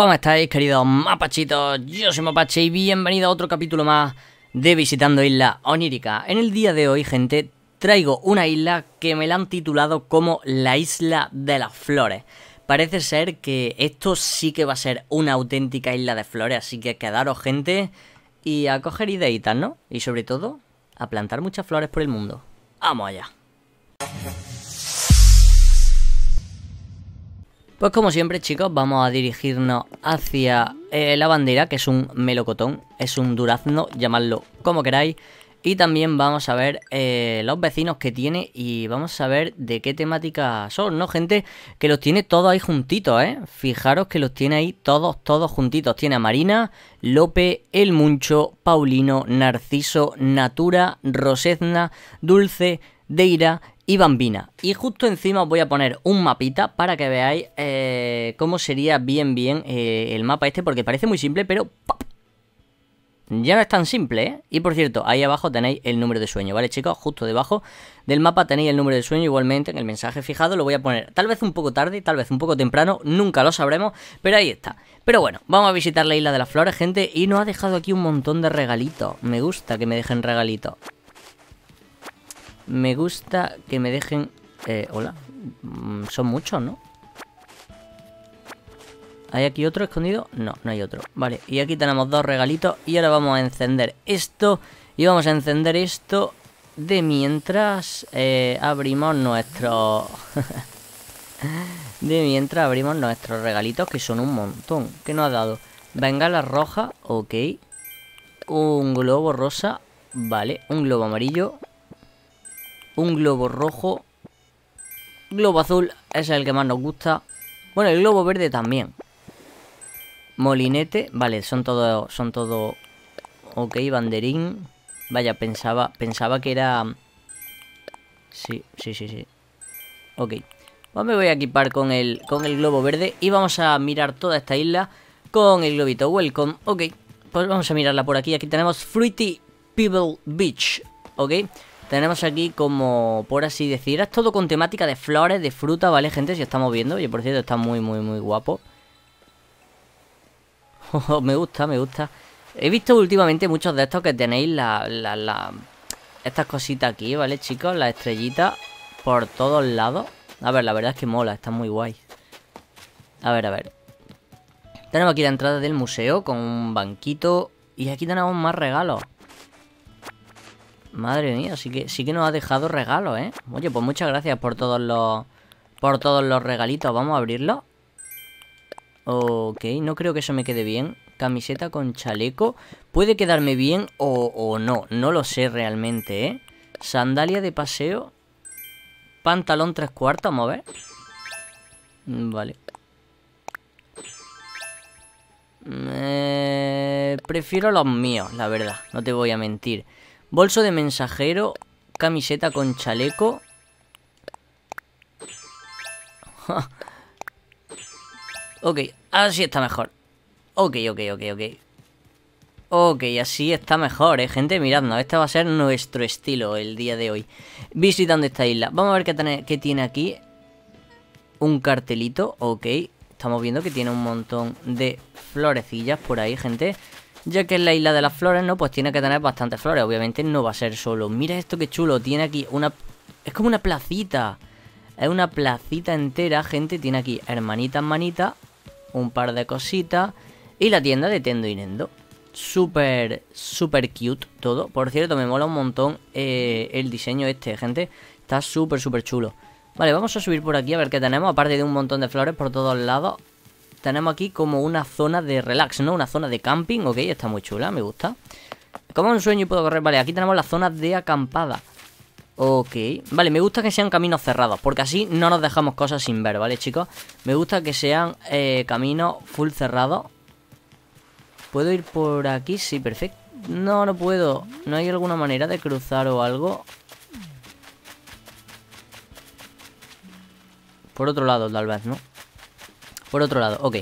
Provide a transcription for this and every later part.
¿Cómo estáis, queridos mapachitos? Yo soy Mapache y bienvenido a otro capítulo más de Visitando Isla Onírica. En el día de hoy, gente, traigo una isla que me la han titulado como la Isla de las Flores. Parece ser que esto sí que va a ser una auténtica isla de flores, así que quedaros, gente, y a coger ideitas, ¿no? Y sobre todo, a plantar muchas flores por el mundo. ¡Vamos allá! Pues como siempre chicos, vamos a dirigirnos hacia eh, la bandera, que es un melocotón, es un durazno, llamadlo como queráis. Y también vamos a ver eh, los vecinos que tiene y vamos a ver de qué temática son, ¿no, gente? Que los tiene todos ahí juntitos, ¿eh? Fijaros que los tiene ahí todos, todos juntitos. Tiene a Marina, Lope, El Muncho, Paulino, Narciso, Natura, Rosezna, Dulce, Deira y Bambina. Y justo encima os voy a poner un mapita para que veáis eh, cómo sería bien bien eh, el mapa este, porque parece muy simple, pero ya no es tan simple, ¿eh? Y por cierto, ahí abajo tenéis el número de sueño, ¿vale chicos? Justo debajo del mapa tenéis el número de sueño igualmente en el mensaje fijado, lo voy a poner tal vez un poco tarde, tal vez un poco temprano, nunca lo sabremos, pero ahí está. Pero bueno, vamos a visitar la isla de las flores, gente, y nos ha dejado aquí un montón de regalitos. Me gusta que me dejen regalitos. Me gusta que me dejen... Eh, hola. Mm, son muchos, ¿no? ¿Hay aquí otro escondido? No, no hay otro. Vale, y aquí tenemos dos regalitos. Y ahora vamos a encender esto. Y vamos a encender esto de mientras eh, abrimos nuestros... de mientras abrimos nuestros regalitos, que son un montón. ¿Qué nos ha dado? Venga, la roja, ok. Un globo rosa, vale. Un globo amarillo, un globo rojo. Globo azul es el que más nos gusta. Bueno, el globo verde también. Molinete, vale, son todos, son todo... Ok, banderín. Vaya, pensaba, pensaba que era... Sí, sí, sí, sí. Ok. Pues me voy a equipar con el, con el globo verde y vamos a mirar toda esta isla con el globito Welcome. Ok, pues vamos a mirarla por aquí. Aquí tenemos Fruity People Beach. Ok, tenemos aquí como, por así decir, es todo con temática de flores, de fruta, ¿vale, gente? Si estamos viendo. Oye, por cierto, está muy, muy, muy guapo. Oh, me gusta, me gusta. He visto últimamente muchos de estos que tenéis la, Estas cositas aquí, ¿vale, chicos? Las estrellitas por todos lados. A ver, la verdad es que mola, está muy guay. A ver, a ver. Tenemos aquí la entrada del museo con un banquito. Y aquí tenemos más regalos. Madre mía, sí que, sí que nos ha dejado regalos, ¿eh? Oye, pues muchas gracias por todos los... Por todos los regalitos. Vamos a abrirlo. Ok, no creo que eso me quede bien. Camiseta con chaleco. Puede quedarme bien o, o no. No lo sé realmente, ¿eh? Sandalia de paseo. Pantalón tres cuartos, vamos a ver. Mm, vale. Eh, prefiero los míos, la verdad. No te voy a mentir. Bolso de mensajero. Camiseta con chaleco. ok, así está mejor. Ok, ok, ok, ok. Ok, así está mejor, eh, gente. Miradnos, este va a ser nuestro estilo el día de hoy. Visitando esta isla. Vamos a ver qué, tiene aquí. Un cartelito, ok. Estamos viendo que tiene un montón de florecillas por ahí, gente ya que es la isla de las flores, ¿no? Pues tiene que tener bastantes flores, obviamente no va a ser solo. Mira esto que chulo, tiene aquí una... Es como una placita. Es una placita entera, gente, tiene aquí hermanita, manita un par de cositas y la tienda de Tendo y Nendo. Súper, súper cute todo. Por cierto, me mola un montón eh, el diseño este, gente. Está súper, súper chulo. Vale, vamos a subir por aquí a ver qué tenemos. Aparte de un montón de flores por todos lados tenemos aquí como una zona de relax, ¿no? Una zona de camping, ok, está muy chula, me gusta. Como un sueño y puedo correr. Vale, aquí tenemos la zona de acampada. Ok, vale, me gusta que sean caminos cerrados, porque así no nos dejamos cosas sin ver, ¿vale, chicos? Me gusta que sean eh, caminos full cerrados. ¿Puedo ir por aquí? Sí, perfecto. No, no puedo. ¿No hay alguna manera de cruzar o algo? Por otro lado, tal vez, ¿no? Por otro lado, ok.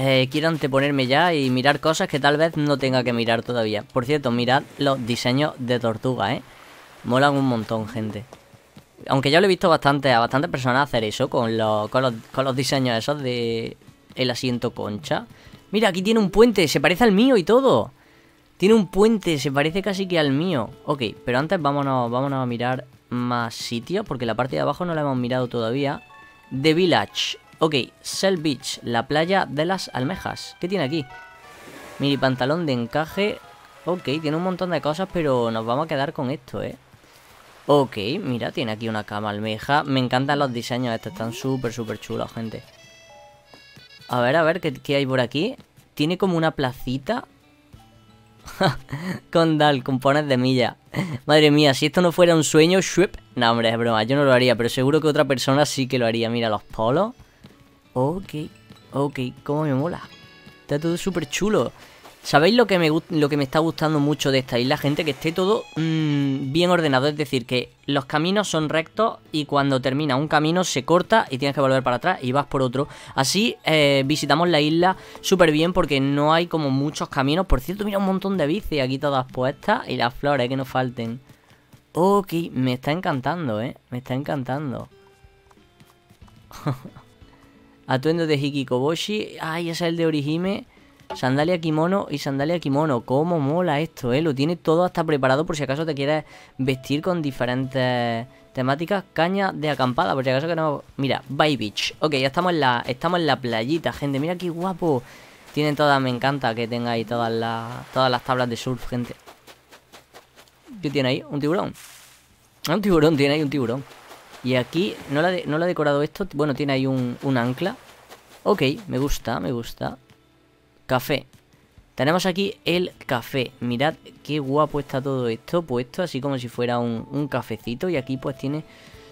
Eh, quiero anteponerme ya y mirar cosas que tal vez no tenga que mirar todavía. Por cierto, mirad los diseños de tortuga, ¿eh? Molan un montón, gente. Aunque ya lo he visto bastante, a bastantes personas hacer eso con los, con los, diseños esos de el asiento concha. Mira, aquí tiene un puente, se parece al mío y todo. Tiene un puente, se parece casi que al mío. Ok, pero antes vámonos, vámonos a mirar más sitios, porque la parte de abajo no la hemos mirado todavía. The Village, Ok, Shell Beach, la playa de las almejas. ¿Qué tiene aquí? Mini pantalón de encaje. Ok, tiene un montón de cosas, pero nos vamos a quedar con esto, ¿eh? Ok, mira, tiene aquí una cama almeja. Me encantan los diseños estos, están súper, súper chulos, gente. A ver, a ver, ¿qué, hay por aquí? Tiene como una placita. Con dal, con compones de milla. Madre mía, si esto no fuera un sueño, ship, No, hombre, es broma, yo no lo haría, pero seguro que otra persona sí que lo haría. Mira, los polos. Ok, ok, como me mola. Está todo súper chulo. ¿Sabéis lo que, me, lo que me está gustando mucho de esta isla, gente? Que esté todo mm, bien ordenado. Es decir, que los caminos son rectos y cuando termina un camino se corta y tienes que volver para atrás y vas por otro. Así eh, visitamos la isla súper bien porque no hay como muchos caminos. Por cierto, mira un montón de bici aquí todas puestas y las flores que nos falten. Ok, me está encantando, ¿eh? Me está encantando. Atuendo de Hikikoboshi. Ay, ese es el de Orihime. Sandalia kimono y sandalia kimono. ¿Cómo mola esto, eh? Lo tiene todo hasta preparado por si acaso te quieres vestir con diferentes temáticas. Caña de acampada, por si acaso que no, Mira, bye Beach. Ok, ya estamos en la, estamos en la playita, gente. Mira qué guapo. Tienen todas, me encanta que tengáis todas las, todas las tablas de surf, gente. ¿Qué tiene ahí? ¿Un tiburón? Un tiburón, tiene ahí un tiburón. Y aquí, no la, ha no decorado esto. Bueno, tiene ahí un, ancla. Ok, me gusta, me gusta. Café. Tenemos aquí el café. Mirad qué guapo está todo esto puesto, así como si fuera un, cafecito. Y aquí pues tiene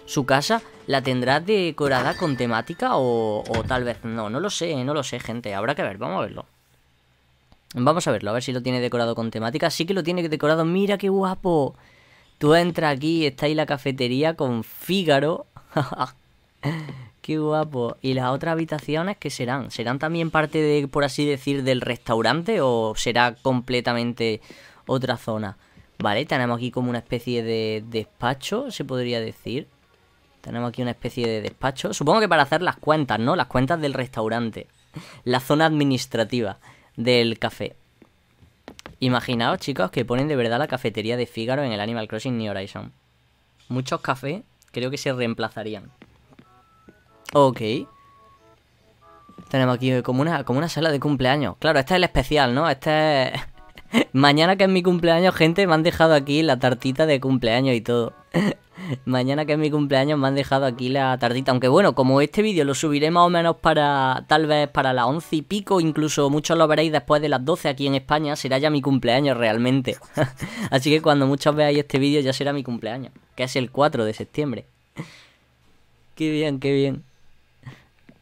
su casa. ¿La tendrás decorada con temática o, o tal vez no? No lo sé, no lo sé, gente. Habrá que ver, vamos a verlo. Vamos a verlo, a ver si lo tiene decorado con temática. Sí que lo tiene decorado. ¡Mira qué guapo! Tú entras aquí y está ahí la cafetería con Fígaro. Qué guapo. ¿Y las otras habitaciones qué serán? ¿Serán también parte de, por así decir, del restaurante o será completamente otra zona? Vale, tenemos aquí como una especie de despacho, se podría decir. Tenemos aquí una especie de despacho. Supongo que para hacer las cuentas, ¿no? Las cuentas del restaurante. La zona administrativa del café. Imaginaos, chicos, que ponen de verdad la cafetería de Fígaro en el Animal Crossing New Horizon. Muchos cafés creo que se reemplazarían. Ok. Tenemos aquí eh, como una, como una sala de cumpleaños. Claro, este es el especial, ¿no? Este es... Mañana que es mi cumpleaños, gente, me han dejado aquí la tartita de cumpleaños y todo. Mañana que es mi cumpleaños me han dejado aquí la tardita. Aunque bueno, como este vídeo lo subiré más o menos para tal vez para las 11 y pico, incluso muchos lo veréis después de las 12 aquí en España, será ya mi cumpleaños realmente. Así que cuando muchos veáis este vídeo ya será mi cumpleaños, que es el 4 de septiembre. qué bien, qué bien.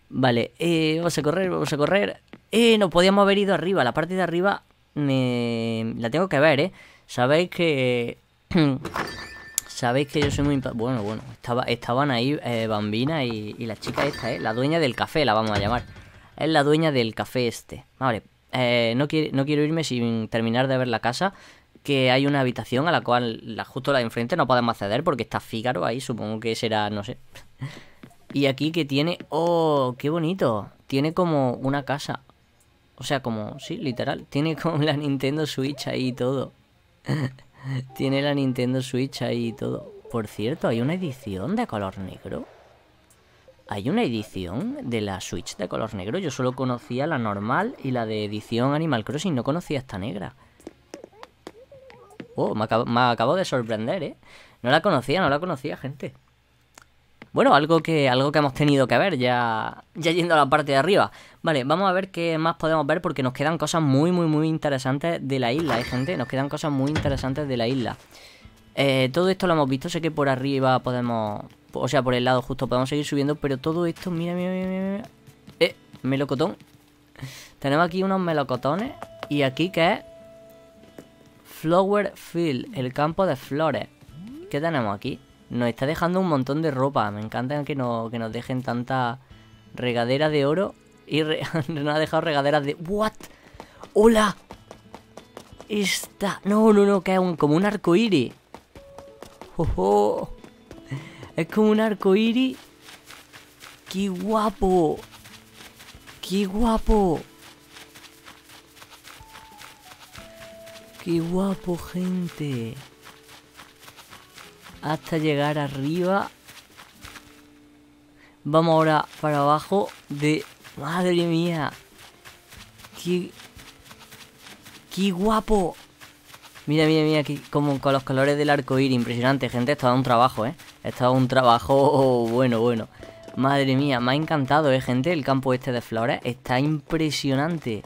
Vale, eh, vamos a correr, vamos a correr. Eh, no podíamos haber ido arriba, la parte de arriba me... la tengo que ver, ¿eh? Sabéis que... Sabéis que yo soy muy... Bueno, bueno, estaba, estaban ahí eh, Bambina y, la chica esta, ¿eh? La dueña del café, la vamos a llamar. Es la dueña del café este. Vale, eh, no, no quiero irme sin terminar de ver la casa, que hay una habitación a la cual la, justo la de enfrente no podemos acceder porque está Fígaro ahí, supongo que será, no sé. y aquí que tiene... ¡Oh, qué bonito! Tiene como una casa. O sea, como... Sí, literal. Tiene como la Nintendo Switch ahí y todo. Tiene la Nintendo Switch ahí y todo. Por cierto, hay una edición de color negro. Hay una edición de la Switch de color negro. Yo solo conocía la normal y la de edición Animal Crossing. No conocía esta negra. Oh, me acabo, de sorprender, ¿eh? No la conocía, no la conocía, gente bueno, algo que, algo que hemos tenido que ver, ya, ya yendo a la parte de arriba. Vale, vamos a ver qué más podemos ver porque nos quedan cosas muy, muy, muy interesantes de la isla, ¿eh, gente? Nos quedan cosas muy interesantes de la isla. Eh, todo esto lo hemos visto, sé que por arriba podemos... O sea, por el lado justo podemos seguir subiendo, pero todo esto, mira, mira, mira, mira. Eh, melocotón. Tenemos aquí unos melocotones y aquí que es... Flower Field, el campo de flores. ¿Qué tenemos aquí? nos está dejando un montón de ropa. Me encanta que, no, nos dejen tanta regadera de oro. Y nos ha dejado regaderas de... ¿What? ¡Hola! Esta... No, no, no, que es como un arco Es como un arco ¡Qué guapo! ¡Qué guapo! ¡Qué guapo, gente! hasta llegar arriba. Vamos ahora para abajo de... ¡Madre mía! ¡Qué... ¡Qué guapo! Mira, mira, mira, aquí, como con los colores del arco ir. impresionante, gente, esto dado un trabajo, ¿eh? Esto un trabajo bueno, bueno. Madre mía, me ha encantado, ¿eh, gente? El campo este de flores está impresionante.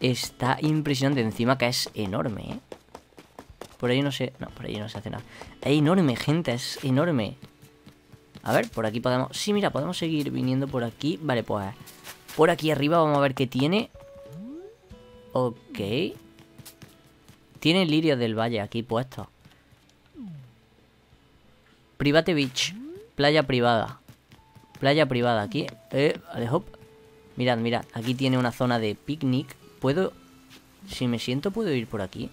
Está impresionante, encima que es enorme, ¿eh? Por ahí no sé... No, por ahí no se hace nada. Es enorme, gente, es enorme. A ver, por aquí podemos... Sí, mira, podemos seguir viniendo por aquí. Vale, pues... Por aquí arriba vamos a ver qué tiene. Ok. Tiene lirios del valle aquí puesto Private Beach. Playa privada. Playa privada aquí. Eh, hop. Mirad, mirad. Aquí tiene una zona de picnic. ¿Puedo...? Si me siento, ¿puedo ir por aquí?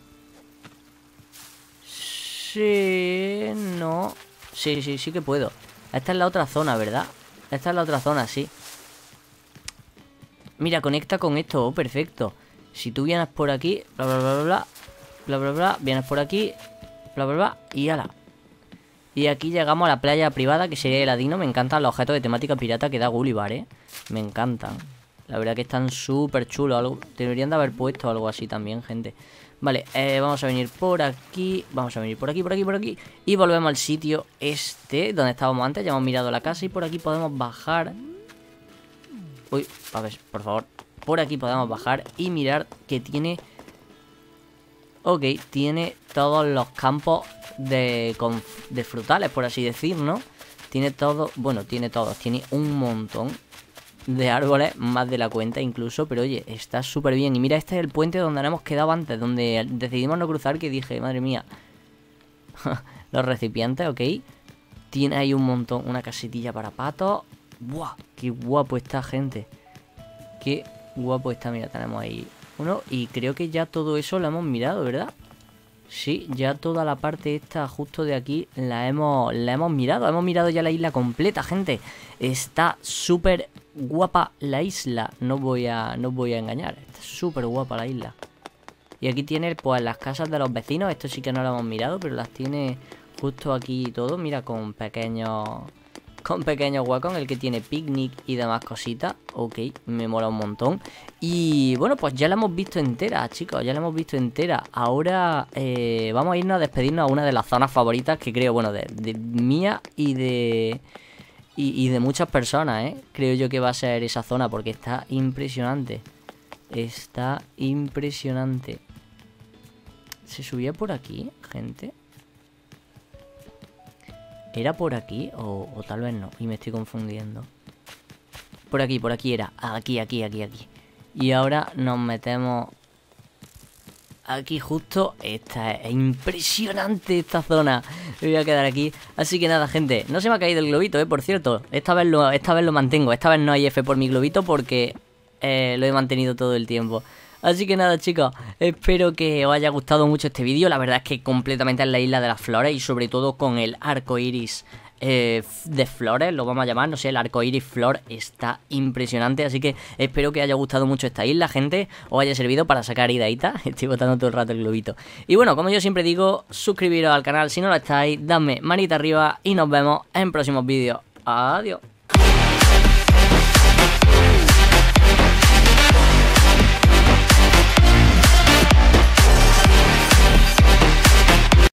Sí, no. Sí, sí, sí que puedo. Esta es la otra zona, ¿verdad? Esta es la otra zona, sí. Mira, conecta con esto. Oh, perfecto. Si tú vienes por aquí, bla, bla, bla, bla, bla, bla, bla, vienes por aquí, bla, bla, bla, y ala. Y aquí llegamos a la playa privada, que sería el Adino. Me encantan los objetos de temática pirata que da Gullivar, ¿eh? Me encantan. La verdad que están súper chulos. Algo... Deberían de haber puesto algo así también, gente. Vale, eh, vamos a venir por aquí, vamos a venir por aquí, por aquí, por aquí Y volvemos al sitio este, donde estábamos antes, ya hemos mirado la casa y por aquí podemos bajar Uy, a ver, por favor Por aquí podemos bajar y mirar que tiene Ok, tiene todos los campos de, de frutales, por así decir, ¿no? Tiene todo, bueno, tiene todos, tiene un montón de árboles, más de la cuenta incluso, pero oye, está súper bien. Y mira, este es el puente donde nos hemos quedado antes, donde decidimos no cruzar, que dije, madre mía, los recipientes, ok. Tiene ahí un montón, una casetilla para patos. ¡Buah! ¡Qué guapo está, gente! ¡Qué guapo está! Mira, tenemos ahí uno y creo que ya todo eso lo hemos mirado, ¿verdad? Sí, ya toda la parte esta justo de aquí la hemos, la hemos mirado. Hemos mirado ya la isla completa, gente. Está súper guapa la isla. No voy a, no voy a engañar. Está súper guapa la isla. Y aquí tiene pues las casas de los vecinos. Esto sí que no lo hemos mirado, pero las tiene justo aquí y todo. Mira, con pequeños con pequeño huecos el que tiene picnic y demás cositas. Ok, me mola un montón. Y bueno, pues ya la hemos visto entera, chicos, ya la hemos visto entera. Ahora eh, vamos a irnos a despedirnos a una de las zonas favoritas que creo, bueno, de, mía y de... Y, y de muchas personas, ¿eh? Creo yo que va a ser esa zona porque está impresionante. Está impresionante. ¿Se subía por aquí, gente? ¿Era por aquí? O, tal vez no, y me estoy confundiendo. Por aquí, por aquí era. Aquí, aquí, aquí, aquí. Y ahora nos metemos aquí justo esta es impresionante esta zona me voy a quedar aquí así que nada gente no se me ha caído el globito eh por cierto esta vez lo esta vez lo mantengo esta vez no hay F por mi globito porque eh, lo he mantenido todo el tiempo Así que nada chicos, espero que os haya gustado mucho este vídeo, la verdad es que completamente en la isla de las flores y sobre todo con el arco iris eh, de flores, lo vamos a llamar, no sé, el arco iris flor está impresionante, así que espero que haya gustado mucho esta isla, gente, os haya servido para sacar ideas, estoy botando todo el rato el globito. Y bueno, como yo siempre digo, suscribiros al canal si no lo estáis, dadme manita arriba y nos vemos en próximos vídeos. Adiós.